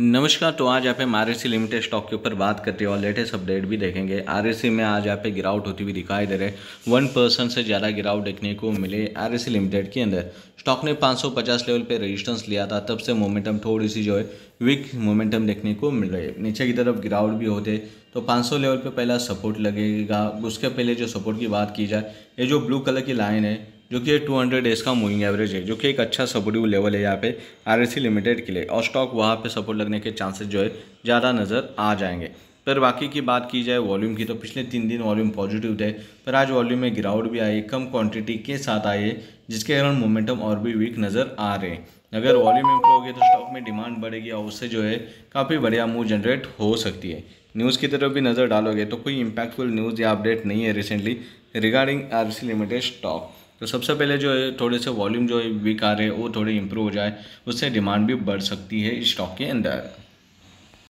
नमस्कार तो आज आप पे हम आर लिमिटेड स्टॉक के ऊपर बात करते हैं और लेटेस्ट अपडेट भी देखेंगे आर में आज आप गिरावट होती हुई दिखाई दे रहे वन परसेंट से ज़्यादा गिरावट देखने को मिले आर लिमिटेड के अंदर स्टॉक ने 550 लेवल पे रेजिस्टेंस लिया था तब से मोमेंटम थोड़ी सी जो है वीक मोमेंटम देखने को मिल रही है नीचे की तरफ गिरावट भी होते तो 500 लेवल पे पहला सपोर्ट लगेगा उसके पहले जो सपोर्ट की बात की जाए ये जो ब्लू कलर की लाइन है जो कि टू हंड्रेड डेज का मूविंग एवरेज है जो कि एक अच्छा सपोर्टिव लेवल है यहाँ पे आर लिमिटेड के लिए और स्टॉक वहाँ पे सपोर्ट लगने के चांसेस जो है ज़्यादा नज़र आ जाएंगे पर बाकी की बात की जाए वॉल्यूम की तो पिछले तीन दिन वॉल्यूम पॉजिटिव थे पर आज वॉल्यूम में गिरावट भी आई कम क्वांटिटी के साथ आई है जिसके कारण मोमेंटम और भी वीक नज़र आ रहे हैं अगर वॉल्यूम इंप्रूव होगी तो स्टॉक में डिमांड बढ़ेगी और उससे जो है काफ़ी बढ़िया मूव जनरेट हो सकती है न्यूज़ की तरफ भी नज़र डालोगे तो कोई इम्पैक्टफुल न्यूज़ या अपडेट नहीं है recently regarding R limited stock तो सबसे पहले जो है थोड़े से वॉल्यूम जो है वीक आ रहे हैं वो थोड़े इम्प्रूव हो जाए उससे डिमांड भी बढ़ सकती है स्टॉक के अंदर